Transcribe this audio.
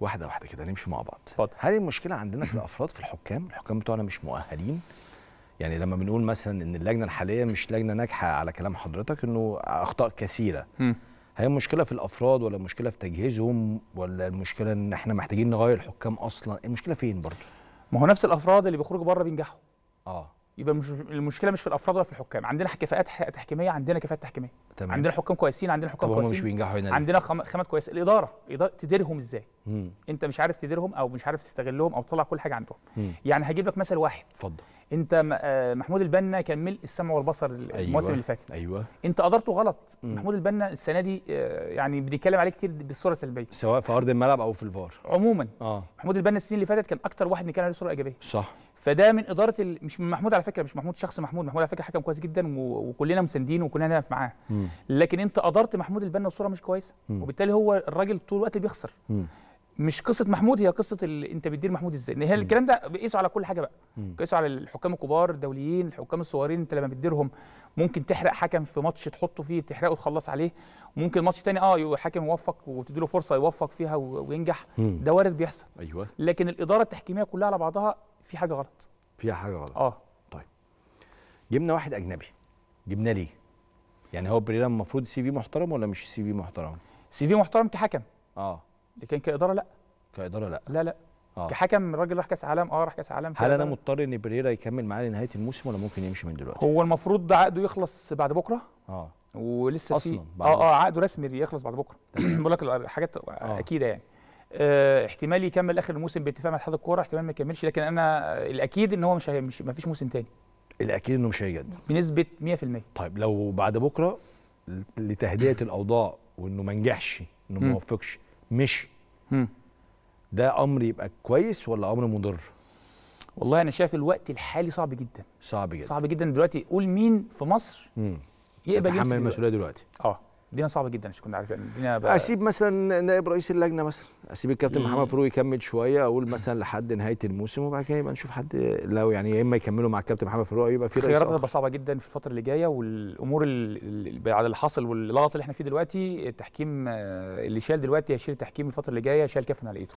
واحده واحده كده نمشي مع بعض فضل. هل المشكله عندنا في الافراد في الحكام الحكام بتوعنا مش مؤهلين يعني لما بنقول مثلا ان اللجنه الحاليه مش لجنه ناجحه على كلام حضرتك انه اخطاء كثيره م. هي المشكله في الافراد ولا المشكله في تجهيزهم ولا المشكله ان احنا محتاجين نغير الحكام اصلا المشكله فين برضه ما هو نفس الافراد اللي بيخرجوا بره بينجحوا اه يبقى مش المشكله مش في الافراد ولا في الحكام عندنا كفاءات تحكيميه عندنا كفاءات تحكيميه تمام. عندنا حكام كويسين عندنا حكام كويسين مش بينجحوا هنا عندنا خامات كويسه الاداره اداره تديرهم ازاي مم. انت مش عارف تديرهم او مش عارف تستغلهم او تطلع كل حاجه عندهم مم. يعني هجيب لك مثل واحد اتفضل انت آه، محمود البنا كان ملء السمع والبصر أيوة. المواسم اللي فاتت ايوه انت قدرته غلط مم. محمود البنا السنه دي آه، يعني بنتكلم عليه كتير بالصوره السلبيه سواء في ارض الملعب او في الفار عموما اه محمود البنا السنين اللي فاتت كان اكتر واحد نتكلم عليه صوره ايجابيه صح فده من اداره ال... مش محمود على فكره مش محمود شخص محمود محمود على فكره حكم كويس جدا و... وكلنا مساندينه وكلنا هنقف معاه لكن انت ادرت محمود البنا بصوره مش كويسه وبالتالي هو الراجل طول الوقت بيخسر مم. مش قصه محمود هي قصه انت بتدير محمود ازاي هي الكلام ده بيقيسوا على كل حاجه بقى بيقيسوا على الحكام الكبار الدوليين الحكام الصغيرين انت لما بتديرهم ممكن تحرق حكم في ماتش تحطه فيه تحرقه وتخلص عليه ممكن ماتش تاني اه حكم يوفق وتدي له فرصه يوفق فيها وينجح ده وارد بيحصل ايوه لكن الاداره التحكيميه كلها على بعضها في حاجه غلط فيها حاجه غلط اه طيب جبنا واحد اجنبي جبناه ليه يعني هو بريرا المفروض سي في محترم ولا مش سي في محترم سي في محترم كحكم اه لكن كاداره لا كاداره لا لا لا آه. كحكم الراجل راح كاس عالم اه راح كاس عالم هل انا مضطر ان بريرا يكمل معايا لنهايه الموسم ولا ممكن يمشي من دلوقتي هو المفروض ده عقده يخلص بعد بكره اه ولسه اصلا اه اه عقده رسمي يخلص بعد بكره بقول لك حاجات آه. اكيده يعني اه احتمال يكمل اخر الموسم باتفاق مع اتحاد الكوره احتمال ما يكملش لكن انا الاكيد ان هو مش مش ما فيش موسم تاني الاكيد انه مش هيجدد بنسبه 100% طيب لو بعد بكره لتهدئه الاوضاع وانه ما نجحش انه ما وفقش مشي ده امر يبقى كويس ولا امر مضر والله انا شايف الوقت الحالي صعب جدا صعب جدا صعب جدا دلوقتي قول مين في مصر مم. يقبل يتحمل المسؤوليه دلوقتي اه الدنيا صعبه جدا مش كنا عارفين الدنيا بقى اسيب مثلا نائب رئيس اللجنه مثلا اسيب الكابتن محمد فاروق يكمل شويه اقول مثلا لحد نهايه الموسم وبعد كده يبقى نشوف حد لو يعني يا اما يكملوا مع الكابتن محمد فاروق يبقى في رئيس خيارات صعبه جدا في الفتره اللي جايه والامور اللي بعد اللي حصل واللغط اللي احنا فيه دلوقتي التحكيم آه، اللي شال دلوقتي هيشيل التحكيم الفتره اللي جايه شال كفن على ايده